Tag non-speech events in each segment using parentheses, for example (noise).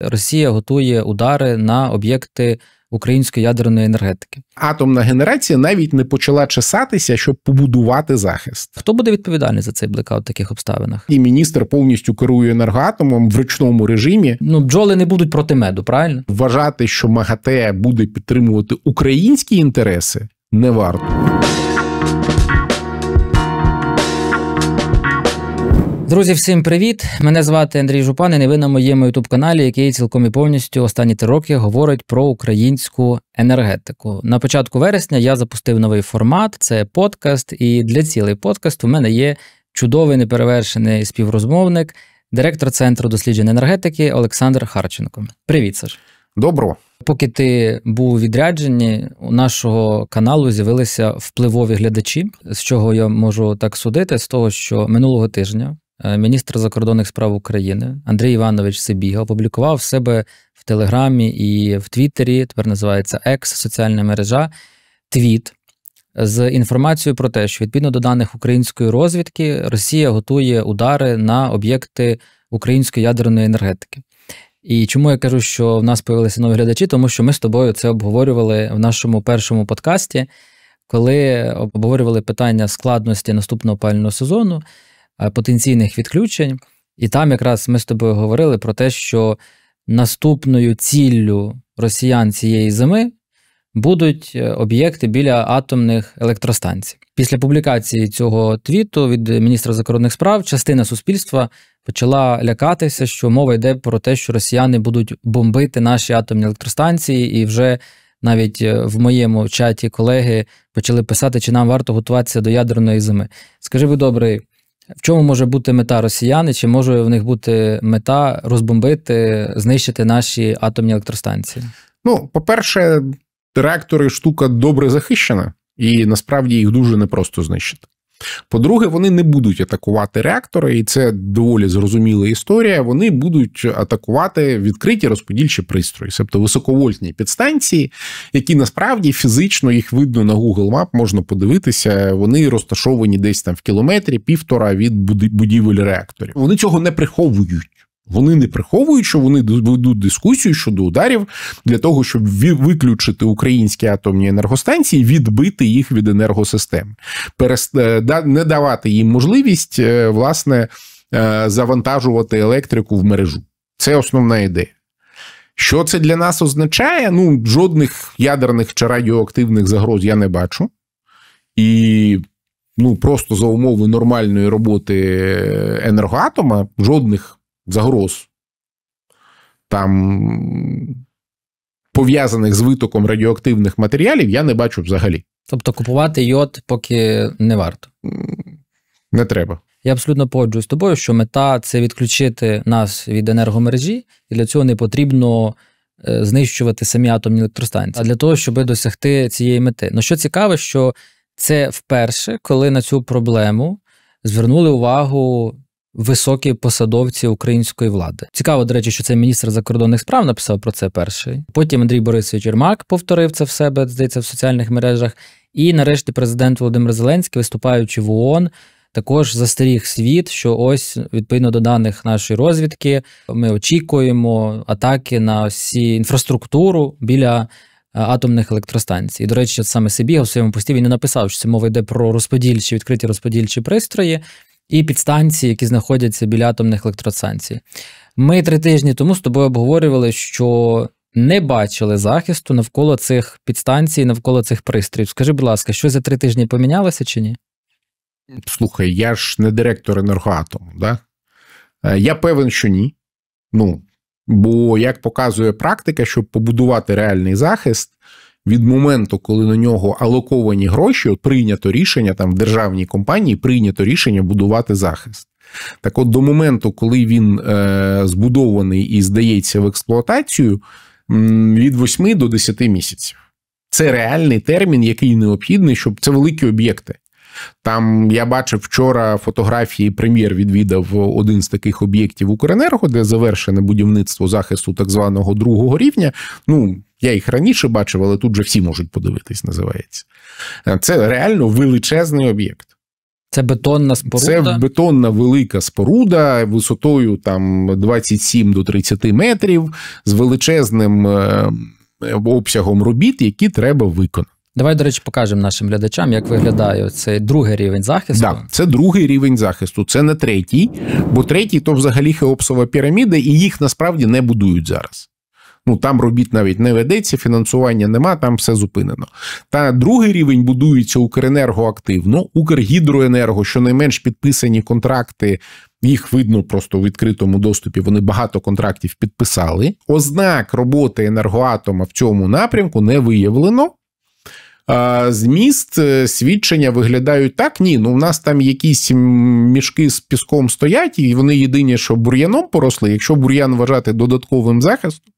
Росія готує удари на об'єкти української ядерної енергетики. Атомна генерація навіть не почала чесатися, щоб побудувати захист. Хто буде відповідальний за цей блекаут в таких обставинах? І міністр повністю керує енергоатомом в ручному режимі. Ну бджоли не будуть проти меду. Правильно вважати, що МАГАТЕ буде підтримувати українські інтереси, не варто. Друзі, всім привіт! Мене звати Андрій Жупан і ви на моєму ютуб-каналі, який цілком і повністю останні три роки говорить про українську енергетику. На початку вересня я запустив новий формат, це подкаст. І для цілий подкаст у мене є чудовий неперевершений співрозмовник, директор центру досліджень енергетики Олександр Харченко. Привіт, Саш. Добро. Поки ти був у відрядженні, у нашого каналу з'явилися впливові глядачі, з чого я можу так судити, з того, що минулого тижня Е, міністр закордонних справ України Андрій Іванович Сибіга опублікував в себе в Телеграмі і в Твіттері, тепер називається Екс, соціальна мережа, твіт з інформацією про те, що відповідно до даних української розвідки Росія готує удари на об'єкти української ядерної енергетики. І чому я кажу, що в нас появилися нові глядачі, тому що ми з тобою це обговорювали в нашому першому подкасті, коли обговорювали питання складності наступного пального сезону. Е, потенційних відключень. І там якраз ми з тобою говорили про те, що наступною ціллю росіян цієї зими будуть е, об'єкти біля атомних електростанцій. Після публікації цього твіту від міністра закордонних справ частина суспільства почала лякатися, що мова йде про те, що росіяни будуть бомбити наші атомні електростанції, і вже навіть е, в моєму чаті колеги почали писати, чи нам варто готуватися до ядерної зими. Скажи, ви добрий. В чому може бути мета росіяни? Чи може в них бути мета розбомбити, знищити наші атомні електростанції? Ну, по-перше, реактори штука добре захищена, і насправді їх дуже непросто знищити. По-друге, вони не будуть атакувати реактори, і це доволі зрозуміла історія. Вони будуть атакувати відкриті розподільчі пристрої, тобто високовольтні підстанції, які насправді фізично їх видно на Google Map, можна подивитися. Вони розташовані десь там в кілометрі півтора від будівель реакторів. Вони цього не приховують. Вони не приховують, що вони ведуть дискусію щодо ударів для того, щоб виключити українські атомні енергостанції, відбити їх від енергосистеми, е, не давати їм можливість е, власне е, завантажувати електрику в мережу. Це основна ідея. Що це для нас означає? Ну, жодних ядерних чи радіоактивних загроз я не бачу. І ну, просто за умови нормальної роботи енергоатома жодних загроз, там пов'язаних з витоком радіоактивних матеріалів, я не бачу взагалі. Тобто купувати йод поки не варто. Не треба. Я абсолютно погоджуюсь з тобою, що мета це відключити нас від енергомережі, і для цього не потрібно е, знищувати самі атомні електростанції, а для того, щоб досягти цієї мети. Ну що цікаво, що це вперше, коли на цю проблему звернули увагу високі посадовці української влади. Цікаво, до речі, що це міністр закордонних справ написав про це перший. Потім Андрій Борисович Єрмак повторив це в себе, здається, в соціальних мережах. І нарешті президент Володимир Зеленський, виступаючи в ООН, також застеріг світ, що ось відповідно до даних нашої розвідки ми очікуємо атаки на всі інфраструктуру біля. Е, атомних електростанцій. І, до речі, саме Сибіга у своєму пості він не написав, що це мова йде про розподільчі відкриті розподільчі пристрої, і підстанції, які знаходяться біля атомних електростанцій. Ми три тижні тому з тобою обговорювали, що не бачили захисту навколо цих підстанцій, навколо цих пристроїв. Скажи, будь ласка, що за три тижні помінялося чи ні? Слухай, я ж не директор енергоатому, да? Е, я певен, що ні. Ну, бо як показує практика, щоб побудувати реальний захист від моменту, коли на нього алоковані гроші, от прийнято рішення там в державній компанії, прийнято рішення будувати захист. Так, от до моменту, коли він е, збудований і здається в експлуатацію, від 8 до 10 місяців. Це реальний термін, який необхідний, щоб це великі об'єкти. Там я бачив вчора фотографії. Прем'єр відвідав один з таких об'єктів Укренерго, де завершене будівництво захисту так званого другого рівня. Ну я їх раніше бачив, але тут же всі можуть подивитись, називається. Е, це реально величезний об'єкт. Це бетонна споруда. Це бетонна велика споруда висотою там 27 до 30 метрів з величезним е, обсягом робіт, які треба виконати. Давай, до речі, покажемо нашим глядачам, як виглядає цей другий рівень захисту. Так, да, Це другий рівень захисту, це не третій, бо третій то взагалі хеопсова піраміда, і їх насправді не будують зараз. Ну там робіт навіть не ведеться, фінансування нема, там все зупинено. Та другий рівень будується Укренерго активно, Укргідроенерго, найменш підписані контракти. Їх видно просто в відкритому доступі. Вони багато контрактів підписали. Ознак роботи енергоатома в цьому напрямку не виявлено. Зміст е, свідчення виглядають так. Ні, ну в нас там якісь мішки з піском стоять, і вони єдині, що бур'яном поросли. Якщо бур'ян вважати додатковим захистом,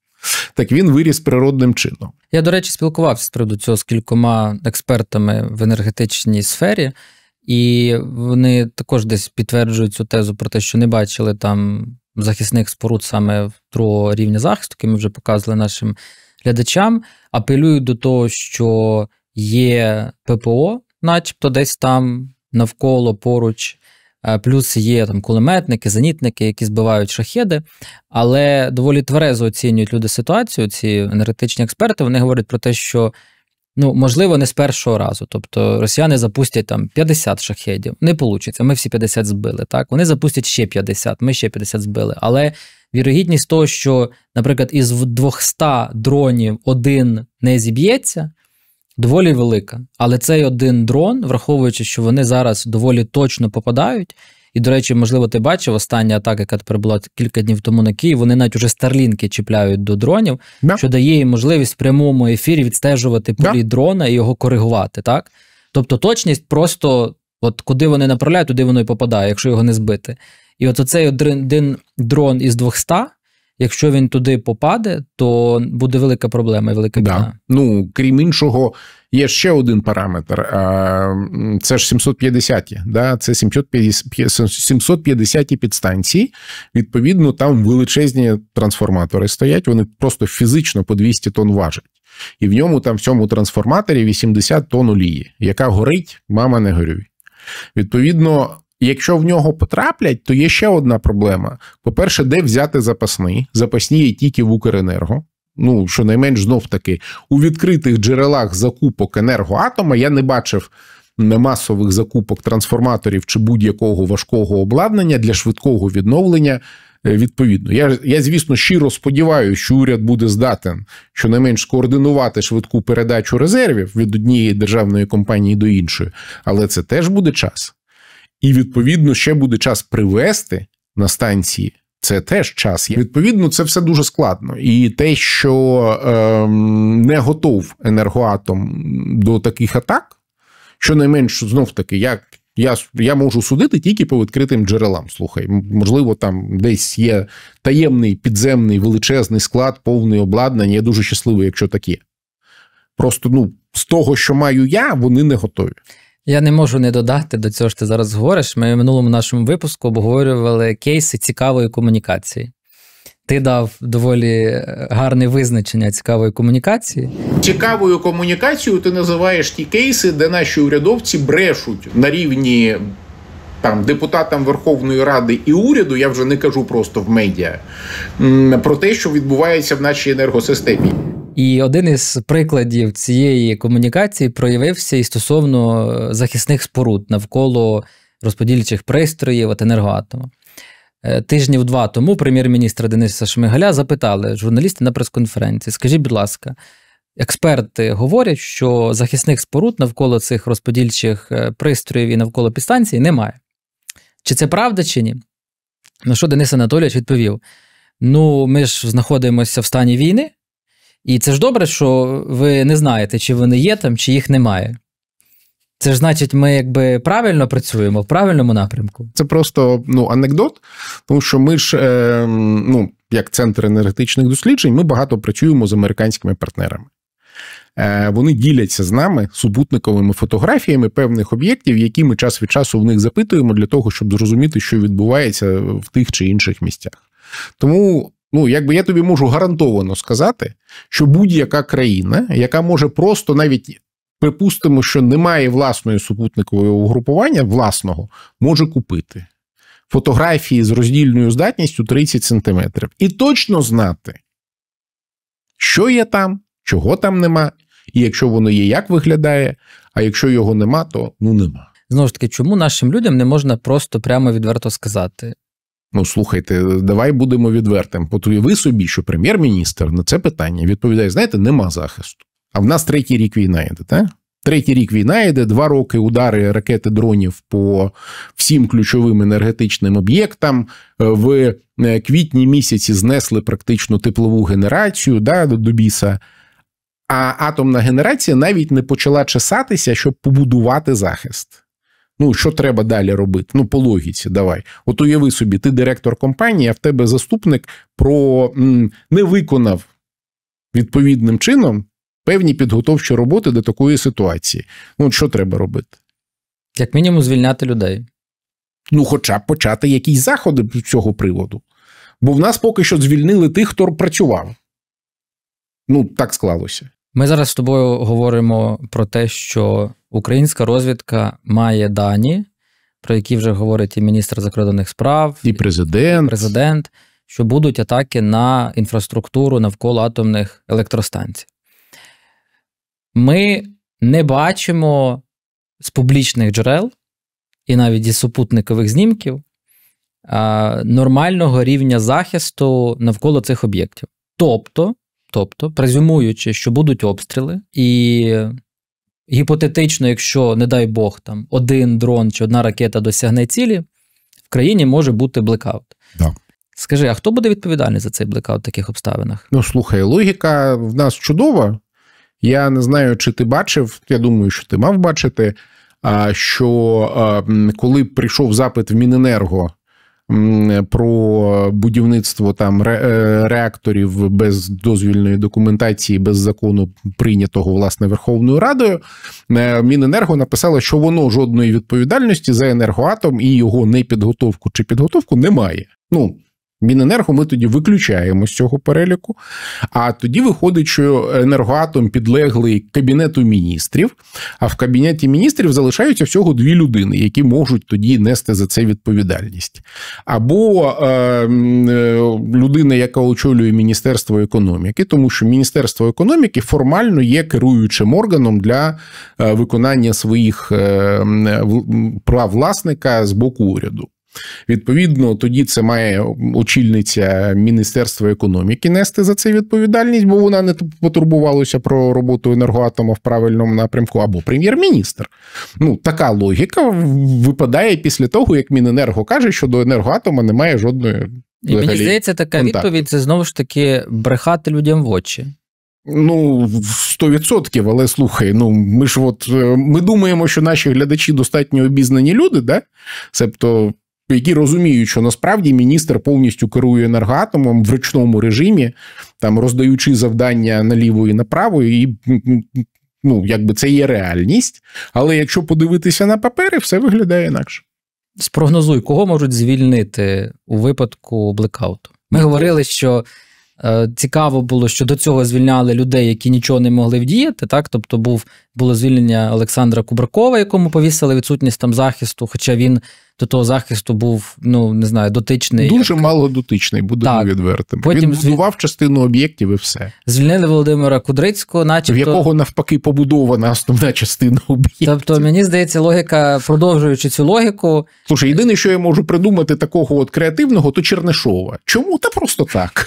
так він виріс природним чином. Я, до речі, спілкувався з приводу цього з кількома експертами в енергетичній сфері, і вони також десь підтверджують цю тезу про те, що не бачили там захисних споруд саме другого рівня захисту, який ми вже показували нашим глядачам. Апелюють до того, що є ППО, начебто, десь там навколо поруч. Е, плюс є там кулеметники, зенітники, які збивають шахеди, але доволі тверезо оцінюють люди ситуацію. Ці енергетичні експерти вони говорять про те, що ну можливо не з першого разу. Тобто росіяни запустять там 50 шахедів. Не вийде. Ми всі 50 збили. Так вони запустять ще 50, Ми ще 50 збили. Але вірогідність того, що, наприклад, із 200 дронів один не зіб'ється доволі велика. Але цей один дрон, враховуючи, що вони зараз доволі точно попадають. І, до речі, можливо, ти бачив остання атака, яка тепер була кілька днів тому на Київ. Вони навіть уже старлінки чіпляють до дронів, yeah. що дає їм можливість в прямому ефірі відстежувати полі yeah. дрона і його коригувати. так? Тобто точність просто от куди вони направляють, туди воно і попадає, якщо його не збити. І от оцей один дрон із 200 Якщо він туди попаде, то буде велика проблема і велика біда. Да. Ну крім іншого, є ще один параметр. Це ж 750 ті да? Це 750 ті підстанції. Відповідно, там величезні трансформатори стоять. Вони просто фізично по 200 тонн важать. І в ньому там в цьому трансформаторі 80 тонн олії, яка горить, мама не горюй. Відповідно, Якщо в нього потраплять, то є ще одна проблема: по-перше, де взяти запасний? Запасні є тільки в Укренерго. Ну, щонайменш знов таки у відкритих джерелах закупок енергоатома я не бачив масових закупок трансформаторів чи будь-якого важкого обладнання для швидкого відновлення. Е, відповідно, я я звісно щиро сподіваюся, що уряд буде здатен щонайменш скоординувати швидку передачу резервів від однієї державної компанії до іншої, але це теж буде час і відповідно ще буде час привести на станції. Це теж час. Відповідно, це все дуже складно, і те, що е, не готов енергоатом до таких атак, щонайменш, знов таки, як я я можу судити тільки по відкритим джерелам. Слухай, можливо, там десь є таємний підземний величезний склад, повний обладнання. Я дуже щасливий, якщо таке. Просто ну з того, що маю я, вони не готові. Я не можу не додати до цього, що ти зараз говориш. Ми в минулому нашому випуску обговорювали кейси цікавої комунікації. Ти дав доволі е, гарне визначення цікавої комунікації. Цікавою комунікацією ти називаєш ті кейси, де наші урядовці брешуть на рівні там депутатам Верховної Ради і уряду. Я вже не кажу просто в медіа про те, що відбувається в нашій енергосистемі. І один із прикладів цієї комунікації проявився і стосовно е, захисних споруд навколо розподільчих пристроїв от енергоатома. Е, тижнів два тому прем'єр-міністра Дениса Шмигаля запитали журналісти на прес-конференції: скажіть, будь ласка, експерти говорять, що захисних споруд навколо цих розподільчих е, пристроїв і навколо підстанцій немає. Чи це правда, чи ні? На що Денис Анатолійович відповів: Ну, ми ж знаходимося в стані війни. І це ж добре, що ви не знаєте, чи вони є там, чи їх немає. Це ж значить, ми якби правильно працюємо в правильному напрямку. Це просто ну, анекдот, тому що ми ж, е, ну, як центр енергетичних досліджень, ми багато працюємо з американськими партнерами. Е, Вони діляться з нами супутниковими фотографіями певних об'єктів, які ми час від часу в них запитуємо для того, щоб зрозуміти, що відбувається в тих чи інших місцях. Тому Ну, якби я тобі можу гарантовано сказати, що будь-яка країна, яка може просто навіть припустимо, що немає власної супутникового угрупування, власного, може купити фотографії з роздільною здатністю 30 см. І точно знати, що є там, чого там нема, і якщо воно є, як виглядає, а якщо його нема, то ну нема. Знову ж таки, чому нашим людям не можна просто прямо відверто сказати? Ну, слухайте, давай будемо відвертим. Потуяви собі, що прем'єр-міністр на це питання відповідає: знаєте, нема захисту. А в нас третій рік війна йде, так? Третій рік війна йде, два роки удари ракети дронів по всім ключовим енергетичним об'єктам. В е, квітні місяці знесли практично теплову генерацію да, до біса. А атомна генерація навіть не почала чесатися, щоб побудувати захист. Ну, що треба далі робити? Ну, по логіці, давай. От уяви собі, ти директор компанії, а в тебе заступник про не виконав відповідним чином певні підготовчі роботи до такої ситуації. Ну, що треба робити? Як мінімум, звільняти людей. Ну, хоча б почати якісь заходи з цього приводу. Бо в нас поки що звільнили тих, хто працював. Ну, так склалося. Ми зараз з тобою говоримо про те, що українська розвідка має дані, про які вже говорить і міністр закордонних справ, і президент, і президент що будуть атаки на інфраструктуру навколо атомних електростанцій. Ми не бачимо з публічних джерел і навіть із супутникових знімків нормального рівня захисту навколо цих об'єктів. Тобто. Тобто, презюмуючи, що будуть обстріли, і гіпотетично, якщо, не дай Бог, там один дрон чи одна ракета досягне цілі, в країні може бути блекаут. Так. Скажи, а хто буде відповідальний за цей блекаут в таких обставинах? Ну, слухай, логіка в нас чудова. Я не знаю, чи ти бачив. Я думаю, що ти мав бачити. що коли прийшов запит в Міненерго про будівництво там е, реакторів без дозвільної документації, без закону прийнятого власне Верховною Радою. Е, Міненерго написало, що воно жодної відповідальності за енергоатом і його непідготовку чи підготовку немає. Ну Міненерго ми тоді виключаємо з цього переліку. А тоді виходить, що енергоатом підлеглий кабінету міністрів. А в кабінеті міністрів залишаються всього дві людини, які можуть тоді нести за це відповідальність. Або е, е людина, яка очолює Міністерство економіки, тому що Міністерство економіки формально є керуючим органом для е, виконання своїх е, прав власника з боку уряду. Відповідно, тоді це має очільниця Міністерства економіки нести за це відповідальність, бо вона не потурбувалася про роботу енергоатома в правильному напрямку, або прем'єр-міністр. Ну, така логіка випадає після того, як Міненерго каже, що до енергоатома немає жодної. І мені здається, така контакт. відповідь це знову ж таки брехати людям в очі. Ну, 100%, але слухай, ну ми ж от е, ми думаємо, що наші глядачі достатньо обізнані люди, да? Себто які розуміють, що насправді міністр повністю керує енергоатомом в ручному режимі, там роздаючи завдання наліво і направо, і ну, ну, ну якби це є реальність. Але якщо подивитися на папери, все виглядає інакше. Спрогнозуй, кого можуть звільнити у випадку блекауту. Ми ну, говорили, що Е, цікаво було, що до цього звільняли людей, які нічого не могли вдіяти. Так, тобто, був було звільнення Олександра Кубракова, якому повісили відсутність там захисту, хоча він до того захисту був, ну не знаю, дотичний дуже як... мало дотичний, будемо відвертим. Потім він будував звіль... частину об'єктів і все. Звільнили Володимира Кудрицького, начебто... в якого навпаки побудована основна частина об'єктів. Тобто, мені здається, логіка, продовжуючи цю логіку. Слушай, єдине, що я можу придумати такого от креативного, то Чернишова. Чому та просто так?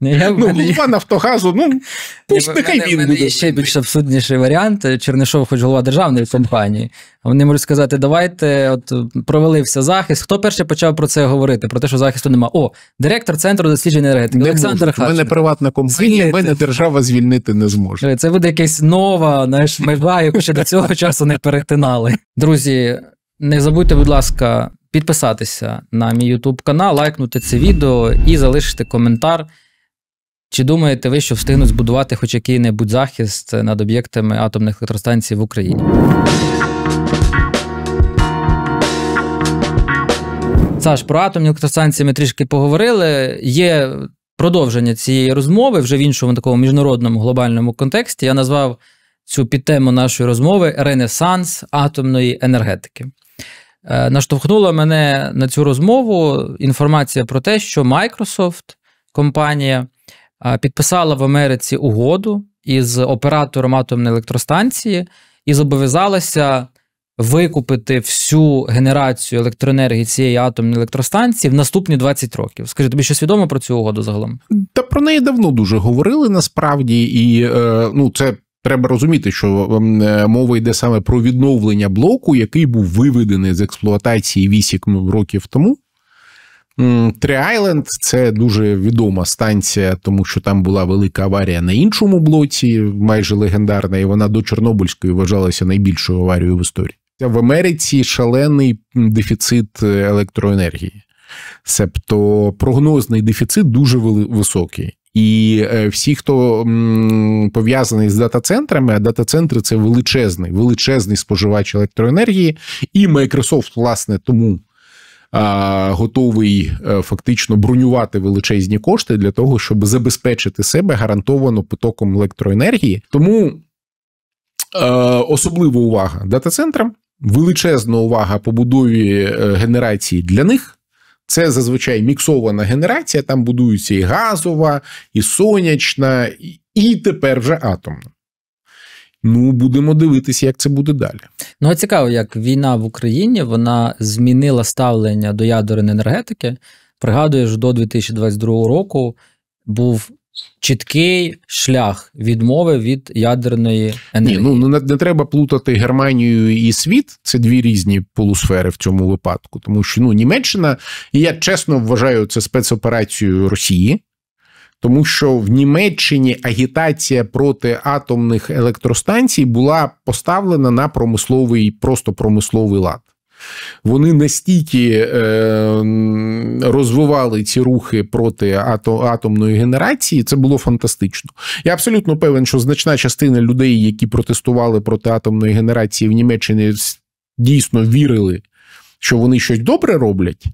Ну, я, ну, голова Нафтогазу, ну пусть нехай він буде. Мене є ще більш абсурдніший варіант. Чернишов, хоч голова державної компанії. Вони можуть сказати, давайте от провалився захист. Хто перший почав про це говорити? Про те, що захисту нема. О, директор центру дослідження енергетики. Не Олександр можуть. У мене приватна компанія, в мене держава звільнити не зможе. Е, це буде якась нова знаєш, межа, яку ще до цього (laughs) часу не перетинали. Друзі, не забудьте, будь ласка підписатися на мій YouTube канал, лайкнути це відео і залишити коментар. Чи думаєте ви, що встигнуть збудувати хоч який-небудь захист над об'єктами атомних електростанцій в Україні? Саш, про атомні електростанції ми трішки поговорили. Є продовження цієї розмови вже в іншому такому міжнародному глобальному контексті. Я назвав цю підтему нашої розмови Ренесанс атомної енергетики. Е, наштовхнула мене на цю розмову інформація про те, що Microsoft, компанія, е, підписала в Америці угоду із оператором атомної електростанції і зобов'язалася викупити всю генерацію електроенергії цієї атомної електростанції в наступні 20 років. Скажи, тобі що свідомо про цю угоду загалом? Та про неї давно дуже говорили насправді, і е, ну це Треба розуміти, що ем, е, мова йде саме про відновлення блоку, який був виведений з експлуатації 8 років тому. Три-Айленд це дуже відома станція, тому що там була велика аварія на іншому блоці, майже легендарна, і вона до Чорнобильської вважалася найбільшою аварією в історії. В Америці шалений дефіцит е, електроенергії, себто прогнозний дефіцит дуже високий. І е, всі, хто пов'язаний з дата-центрами, а дата-центри це величезний, величезний споживач електроенергії, і Microsoft, власне, тому готовий е, фактично бронювати величезні кошти для того, щоб забезпечити себе гарантовано потоком електроенергії. Тому е, особлива увага дата-центрам, величезна увага побудові генерації для них. Це зазвичай міксована генерація, там будується і газова, і сонячна, і тепер вже атомна. Ну, будемо дивитися, як це буде далі. Ну, цікаво, як війна в Україні вона змінила ставлення до ядерної енергетики. Пригадуєш, до 2022 року був Чіткий шлях відмови від ядерної енергії. Ні, ну, ну не, не треба плутати Германію і світ. Це дві різні полусфери в цьому випадку, тому що ну Німеччина, і я чесно вважаю це спецоперацією Росії, тому що в Німеччині агітація проти атомних електростанцій була поставлена на промисловий, просто промисловий лад. Вони настільки е, розвивали ці рухи проти атомної генерації, це було фантастично. Я абсолютно певен, що значна частина людей, які протестували проти атомної генерації в Німеччині, дійсно вірили, що вони щось добре роблять.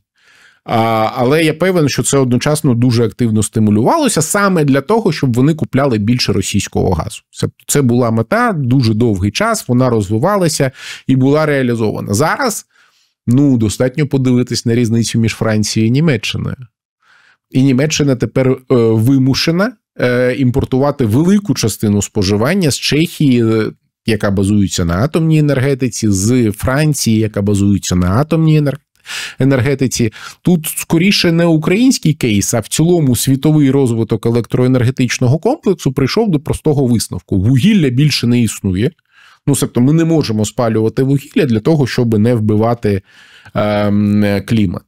А, Але я певен, що це одночасно дуже активно стимулювалося саме для того, щоб вони купляли більше російського газу. Це це була мета дуже довгий час. Вона розвивалася і була реалізована зараз. Ну, достатньо подивитись на різницю між Францією і Німеччиною. І Німеччина тепер е, вимушена е, імпортувати велику частину споживання з Чехії, яка базується на атомній енергетиці, з Франції, яка базується на атомній енергетиці. Тут скоріше не український кейс, а в цілому світовий розвиток електроенергетичного комплексу прийшов до простого висновку: вугілля більше не існує. Ну, себто, ми не можемо спалювати вугілля для того, щоб не вбивати е, клімат.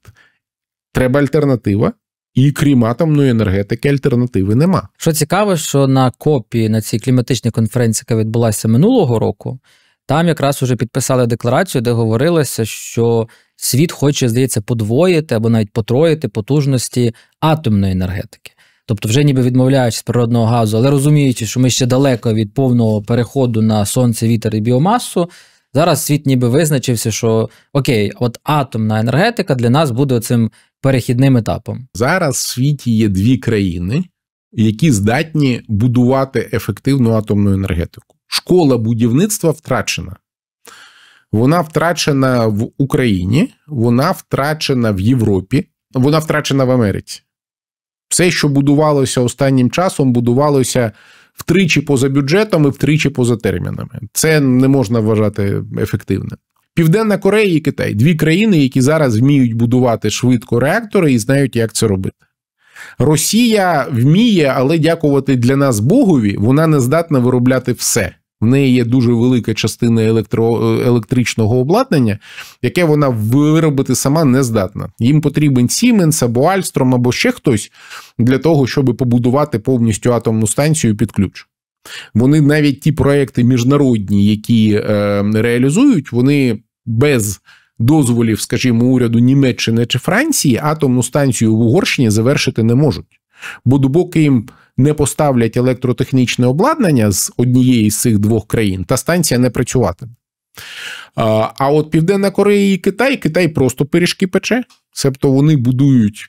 Треба альтернатива. І крім атомної енергетики, альтернативи нема. Що цікаво, що на копії на цій кліматичній конференції, яка відбулася минулого року, там якраз уже підписали декларацію, де говорилося, що світ хоче, здається, подвоїти або навіть потроїти потужності атомної енергетики. Тобто, вже ніби відмовляючись природного газу, але розуміючи, що ми ще далеко від повного переходу на сонце, вітер і біомасу, зараз світ ніби визначився, що окей, от атомна енергетика для нас буде цим перехідним етапом. Зараз в світі є дві країни, які здатні будувати ефективну атомну енергетику. Школа будівництва втрачена. Вона втрачена в Україні, вона втрачена в Європі, вона втрачена в Америці. Все, що будувалося останнім часом, будувалося втричі поза бюджетом і втричі поза термінами. Це не можна вважати ефективним. Південна Корея і Китай дві країни, які зараз вміють будувати швидко реактори і знають, як це робити. Росія вміє, але дякувати для нас Богові, вона не здатна виробляти все. В неї є дуже велика частина електро, електричного обладнання, яке вона виробити сама не здатна. Їм потрібен Сіменс або Альстром, або ще хтось для того, щоб побудувати повністю атомну станцію під ключ. Вони навіть ті проекти міжнародні, які е, реалізують, вони без дозволів, скажімо, уряду Німеччини чи Франції атомну станцію в Угорщині завершити не можуть. Бо допоки їм не поставлять електротехнічне обладнання з однієї з цих двох країн, та станція не працюватиме. А от Південна Корея і Китай, Китай просто пиріжки пече, себто вони будують.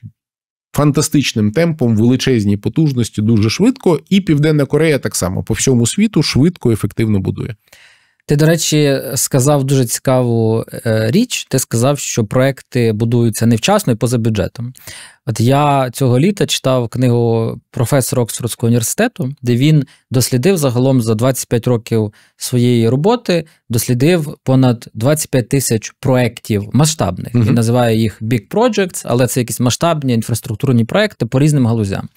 Фантастичним темпом величезні потужності дуже швидко, і Південна Корея так само по всьому світу швидко і ефективно будує. Ти, до речі, сказав дуже цікаву е, річ. Ти сказав, що проекти будуються невчасно і поза бюджетом. От я цього літа читав книгу професора Оксфордського університету, де він дослідив загалом за 25 років своєї роботи, дослідив понад 25 тисяч проєктів масштабних. Він називає їх big projects, але це якісь масштабні інфраструктурні проекти по різним галузям.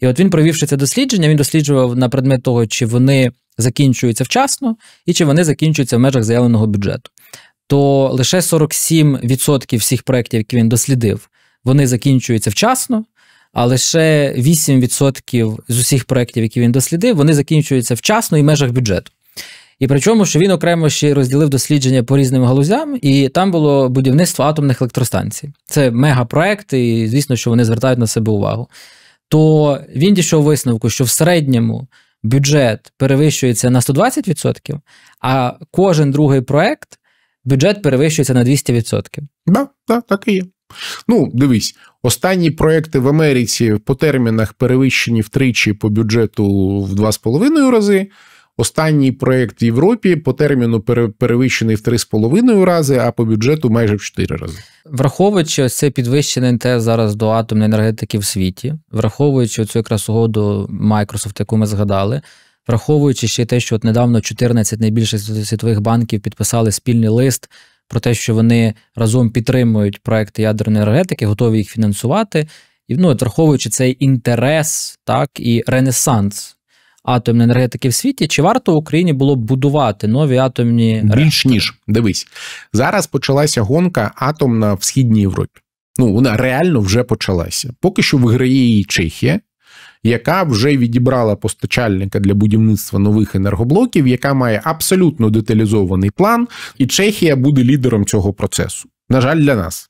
І от він, провівши це дослідження, він досліджував на предмет того, чи вони закінчуються вчасно, і чи вони закінчуються в межах заявленого бюджету. То лише 47% всіх проєктів, які він дослідив, вони закінчуються вчасно, а лише 8% з усіх проєктів, які він дослідив, вони закінчуються вчасно і в межах бюджету. І причому, що він окремо ще розділив дослідження по різним галузям, і там було будівництво атомних електростанцій. Це мегапроект, і звісно, що вони звертають на себе увагу. То він дійшов висновку, що в середньому бюджет перевищується на 120%, а кожен другий проект бюджет перевищується на 200%. Да, да, так і є. Ну, дивись, останні проекти в Америці по термінах перевищені втричі по бюджету в 2,5 рази. Останній проєкт в Європі по терміну перевищений в 3,5 рази, а по бюджету майже в 4 рази. Враховуючи ось це підвищений НТС зараз до атомної енергетики в світі, враховуючи цю якраз угоду Microsoft, яку ми згадали. Враховуючи ще те, що от недавно 14 найбільших світових банків підписали спільний лист про те, що вони разом підтримують проекти ядерної енергетики, готові їх фінансувати. І ну, враховуючи цей інтерес, так і ренесанс атомної енергетики в світі, чи варто Україні було б будувати нові атомні реактори? більш ніж дивись зараз. Почалася гонка атомна в східній Європі. Ну вона реально вже почалася. Поки що виграє її Чехія. Яка вже відібрала постачальника для будівництва нових енергоблоків, яка має абсолютно деталізований план, і Чехія буде лідером цього процесу. На жаль, для нас.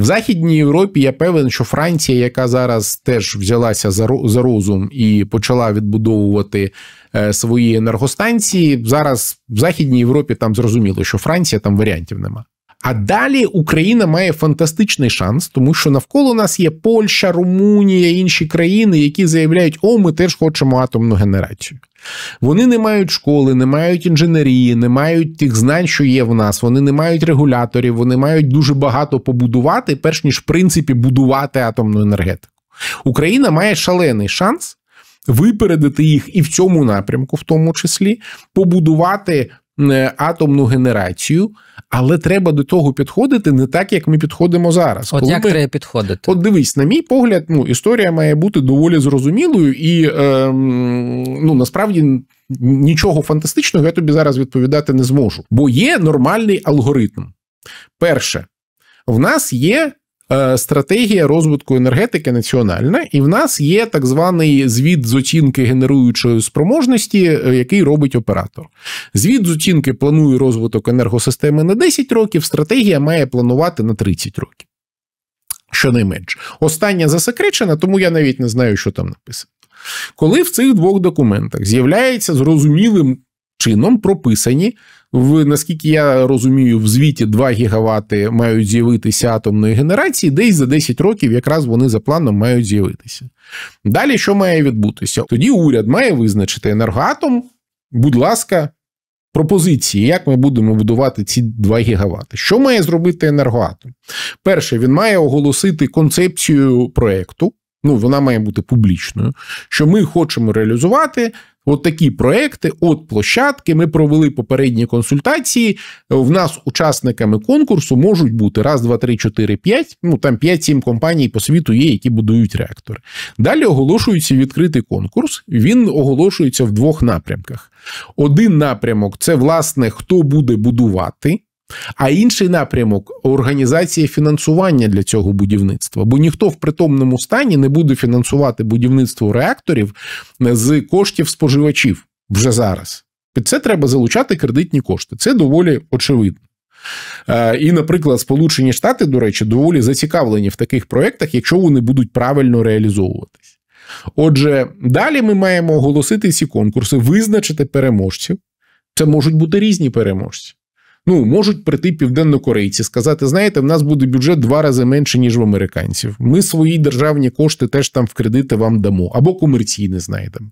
В Західній Європі я певен, що Франція, яка зараз теж взялася за розум і почала відбудовувати е, свої енергостанції, зараз в Західній Європі там зрозуміло, що Франція там варіантів нема. А далі Україна має фантастичний шанс, тому що навколо нас є Польща, Румунія, інші країни, які заявляють, о, ми теж хочемо атомну генерацію. Вони не мають школи, не мають інженерії, не мають тих знань, що є в нас. Вони не мають регуляторів, вони мають дуже багато побудувати, перш ніж в принципі будувати атомну енергетику. Україна має шалений шанс випередити їх і в цьому напрямку, в тому числі, побудувати Е, атомну генерацію, але треба до того підходити не так, як ми підходимо зараз. От Коли як ми... треба підходити? От дивись, на мій погляд, ну історія має бути доволі зрозумілою, і е, ну насправді нічого фантастичного я тобі зараз відповідати не зможу, бо є нормальний алгоритм. Перше, в нас є Е, стратегія розвитку енергетики національна, і в нас є так званий звіт з оцінки генеруючої спроможності, е, який робить оператор. Звіт з оцінки планує розвиток енергосистеми на 10 років. Стратегія має планувати на 30 років. Щонайменше. Остання засекречена, тому я навіть не знаю, що там написано. Коли в цих двох документах з'являється зрозумілим чином прописані. В наскільки я розумію, в звіті 2 гігавати мають з'явитися атомної генерації, десь за 10 років якраз вони за планом мають з'явитися. Далі що має відбутися? Тоді уряд має визначити енергоатом, будь ласка, пропозиції, як ми будемо будувати ці 2 гігавати. Що має зробити енергоатом? Перше, він має оголосити концепцію проекту. Ну, вона має бути публічною, що ми хочемо реалізувати От такі проекти, от площадки. Ми провели попередні консультації. В нас учасниками конкурсу можуть бути раз, два, три, чотири, п'ять. Ну там 5-7 компаній по світу є, які будують реактори. Далі оголошується відкритий конкурс. Він оголошується в двох напрямках. Один напрямок це власне хто буде будувати. А інший напрямок організація фінансування для цього будівництва. Бо ніхто в притомному стані не буде фінансувати будівництво реакторів з коштів споживачів вже зараз. Під це треба залучати кредитні кошти. Це доволі очевидно. Е, і, наприклад, Сполучені Штати, до речі, доволі зацікавлені в таких проєктах, якщо вони будуть правильно реалізовуватись. Отже, далі ми маємо оголосити ці конкурси, визначити переможців. Це можуть бути різні переможці. Ну, можуть прийти південнокорейці, сказати: знаєте, в нас буде бюджет два рази менше, ніж в американців. Ми свої державні кошти теж там в кредити вам дамо, або комерційне знайдемо.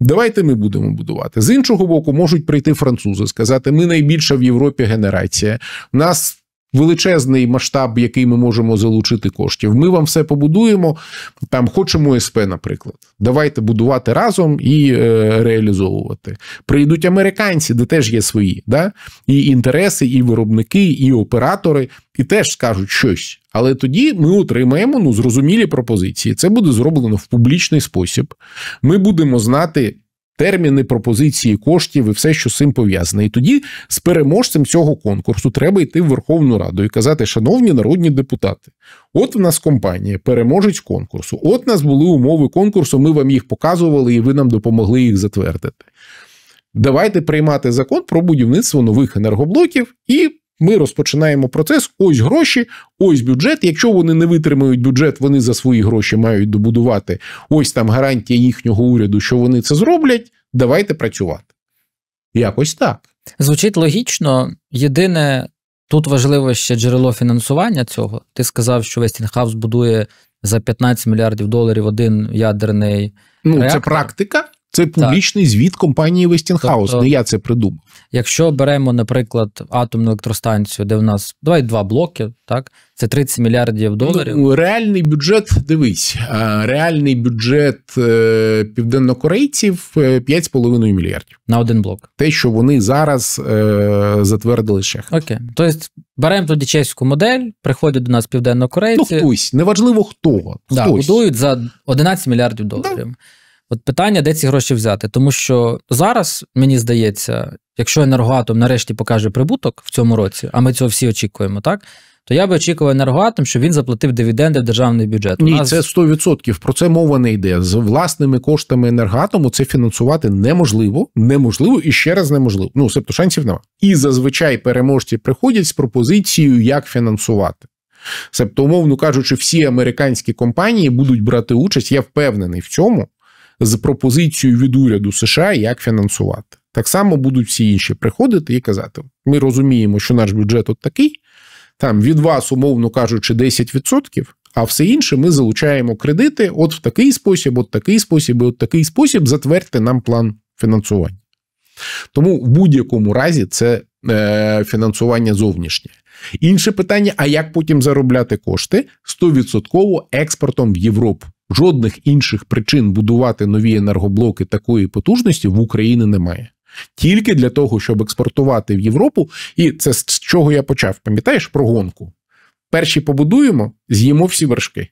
Давайте ми будемо будувати. З іншого боку, можуть прийти французи, сказати: ми найбільша в Європі генерація. У нас Величезний масштаб, який ми можемо залучити коштів. Ми вам все побудуємо. Там хочемо СП, наприклад. Давайте будувати разом і е, реалізовувати. Прийдуть американці, де теж є свої, да? і інтереси, і виробники, і оператори, і теж скажуть щось. Але тоді ми отримаємо ну, зрозумілі пропозиції. Це буде зроблено в публічний спосіб. Ми будемо знати терміни пропозиції коштів і все, що з цим пов'язане. І тоді з переможцем цього конкурсу треба йти в Верховну Раду і казати, шановні народні депутати, от в нас компанія, переможець конкурсу, от в нас були умови конкурсу, ми вам їх показували, і ви нам допомогли їх затвердити. Давайте приймати закон про будівництво нових енергоблоків і ми розпочинаємо процес. Ось гроші, ось бюджет. Якщо вони не витримають бюджет, вони за свої гроші мають добудувати. Ось там гарантія їхнього уряду, що вони це зроблять. Давайте працювати. Якось так. Звучить логічно. Єдине тут важливе ще джерело фінансування цього. Ти сказав, що Вестінхаус будує за 15 мільярдів доларів один ядерний. Ну, реактор. це практика. Це публічний так. звіт компанії Вестінхаус. Тобто, не я це придумав. Якщо беремо, наприклад, атомну електростанцію, де в нас давай два блоки, так це 30 мільярдів доларів. Ну, реальний бюджет. Дивись, е, реальний бюджет е, південнокорейців 5,5 е, мільярдів на один блок. Те, що вони зараз е, затвердили шех. Окей, тобто беремо тоді чеську модель, приходять до нас південнокорейці. Ну, хтось неважливо хто, хтось. Да, будують за 11 мільярдів доларів. Да. От питання, де ці гроші взяти, тому що зараз мені здається, якщо енергоатом нарешті покаже прибуток в цьому році, а ми цього всі очікуємо, так то я би очікував енергоатом, щоб він заплатив дивіденди в державний бюджет. Ні, У нас... це 100%. Про це мова не йде. З власними коштами енергоатому це фінансувати неможливо, неможливо і ще раз неможливо. Ну себто шансів нема. І зазвичай переможці приходять з пропозицією, як фінансувати. Себто, умовно кажучи, всі американські компанії будуть брати участь, я впевнений в цьому з пропозицією від уряду США, як фінансувати. Так само будуть всі інші приходити і казати: ми розуміємо, що наш бюджет от такий, там від вас, умовно кажучи, 10%, а все інше ми залучаємо кредити от в такий спосіб, от такий спосіб, і от такий спосіб затвердьте нам план фінансування. Тому в будь-якому разі це е, фінансування зовнішнє. Інше питання: а як потім заробляти кошти 100% експортом в Європу? Жодних інших причин будувати нові енергоблоки такої потужності в Україні немає. Тільки для того, щоб експортувати в Європу, і це з чого я почав, пам'ятаєш про гонку. Перші побудуємо, з'їмо всі вершки.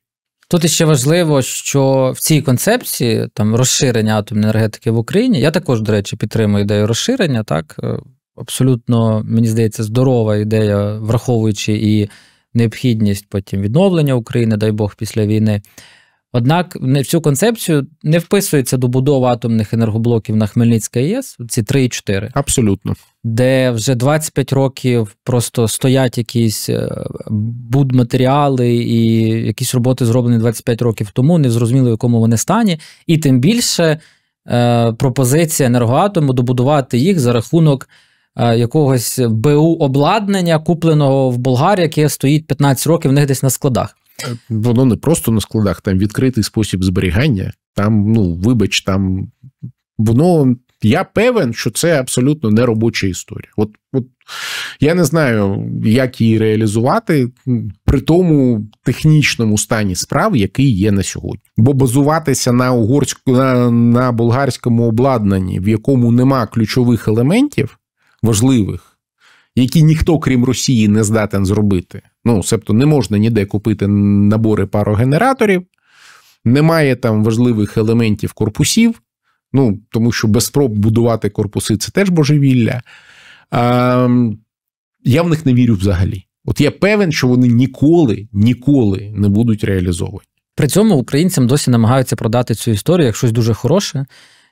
Тут іще важливо, що в цій концепції там розширення атомної енергетики в Україні, я також, до речі, підтримую ідею розширення. Так е, абсолютно, мені здається, здорова ідея, враховуючи і необхідність потім відновлення України, дай Бог, після війни. Однак в цю концепцію не вписується добудова атомних енергоблоків на Хмельницька ЄС, ці 3 і 4. Абсолютно. Де вже 25 років просто стоять якісь е, будматеріали і якісь роботи зроблені 25 років тому, не зрозуміло, в якому вони стані. І тим більше е, пропозиція енергоатому добудувати їх за рахунок. Е, якогось БУ обладнання, купленого в Болгарії, яке стоїть 15 років в них десь на складах. Воно не просто на складах, там відкритий спосіб зберігання. Там, ну, вибач, там воно. Я певен, що це абсолютно не робоча історія. От, от я не знаю, як її реалізувати при тому технічному стані справ, який є на сьогодні. Бо базуватися на угорську на, на болгарському обладнанні, в якому нема ключових елементів важливих, які ніхто крім Росії не здатен зробити. Ну, себто не можна ніде купити набори парогенераторів, немає там важливих елементів корпусів, ну, тому що без спроб будувати корпуси це теж божевілля. А, Я в них не вірю взагалі. От я певен, що вони ніколи, ніколи не будуть реалізовані. При цьому українцям досі намагаються продати цю історію як щось дуже хороше.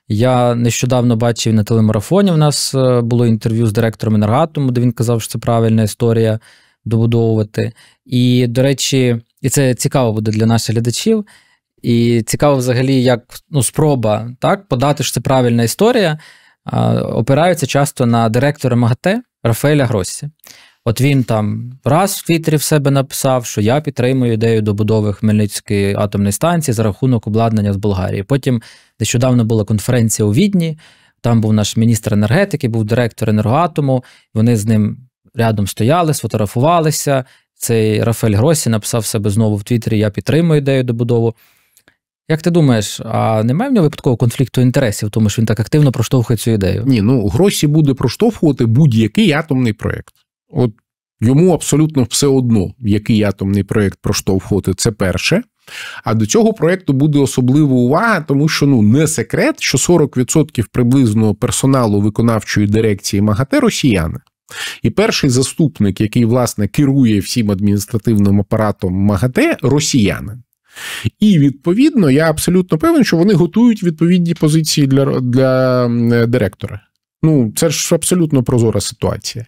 Я нещодавно бачив на телемарафоні. У нас е, було інтерв'ю з директором Енергатому, де він казав, що це правильна історія добудовувати. І, до речі, і це цікаво буде для наших глядачів. І цікаво, взагалі, як ну, спроба так, подати, що це правильна історія, опираються часто на директора МАГАТЕ Рафаеля Гроссі. От він там раз в Твіттері в себе написав, що я підтримую ідею добудови Хмельницької атомної станції за рахунок обладнання з Болгарії. Потім нещодавно була конференція у Відні. Там був наш міністр енергетики, був директор енергоатому. Вони з ним рядом стояли, сфотографувалися. Цей Рафель Гросі написав себе знову в Твіттері: Я підтримую ідею добудову. Як ти думаєш, а немає в нього випадкового конфлікту інтересів, тому що він так активно проштовхує цю ідею? Ні, ну Гросі буде проштовхувати будь-який атомний проєкт. От йому абсолютно все одно, який атомний проєкт проштовхувати, це перше. А до цього проєкту буде особлива увага, тому що ну не секрет, що 40% приблизно персоналу виконавчої дирекції МАГАТЕ росіяни. І перший заступник, який власне керує всім адміністративним апаратом МАГАТЕ, росіянин. І відповідно, я абсолютно певен, що вони готують відповідні позиції для, для директора. Ну, це ж абсолютно прозора ситуація.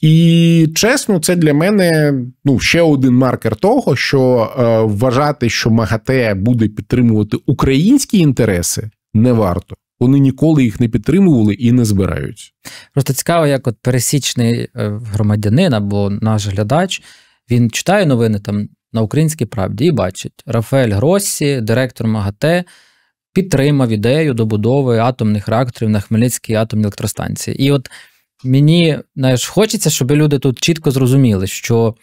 І чесно, це для мене ну, ще один маркер того, що е, вважати, що МАГАТЕ буде підтримувати українські інтереси, не варто вони ніколи їх не підтримували і не збирають. Просто цікаво, як от пересічний е, громадянин або наш глядач він читає новини там на українській правді і бачить Рафаель Гроссі, директор МАГАТЕ. Підтримав ідею добудови атомних реакторів на Хмельницькій атомній електростанції. І от мені знаєш, хочеться, щоб люди тут чітко зрозуміли, що,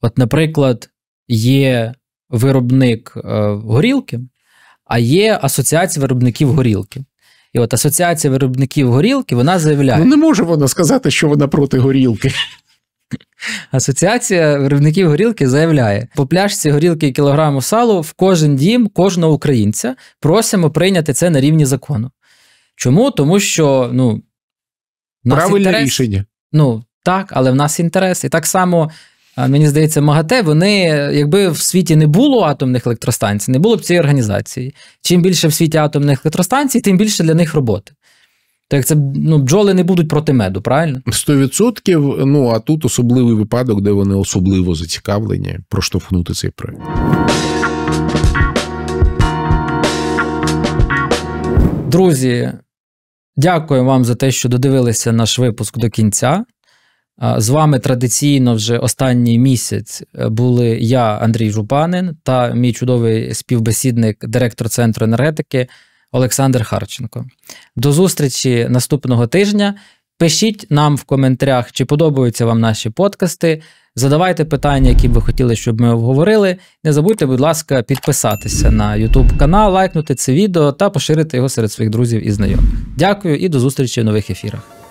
от, наприклад, є виробник е, горілки, а є асоціація виробників горілки. І от асоціація виробників горілки вона заявляє. Ну не може вона сказати, що вона проти горілки. Асоціація виробників горілки заявляє, по пляшці горілки і кілограму салу в кожен дім кожного українця просимо прийняти це на рівні закону. Чому? Тому що ну, правильне інтерес, рішення. Ну, так, але в нас інтерес. І так само мені здається, МАГАТЕ, вони, якби в світі не було атомних електростанцій, не було б цієї організації. Чим більше в світі атомних електростанцій, тим більше для них роботи. Так це ну, бджоли не будуть проти меду, правильно? Сто відсотків, Ну а тут особливий випадок, де вони особливо зацікавлені проштовхнути цей проект. Друзі, дякую вам за те, що додивилися наш випуск до кінця. З вами традиційно вже останній місяць е, були я, Андрій Жупанин, та мій чудовий співбесідник, директор центру енергетики Олександр Харченко. До зустрічі наступного тижня. Пишіть нам в коментарях, чи подобаються вам наші подкасти. Задавайте питання, які б ви хотіли, щоб ми обговорили. Не забудьте, будь ласка, підписатися на YouTube канал, лайкнути це відео та поширити його серед своїх друзів і знайомих. Дякую і до зустрічі в нових ефірах.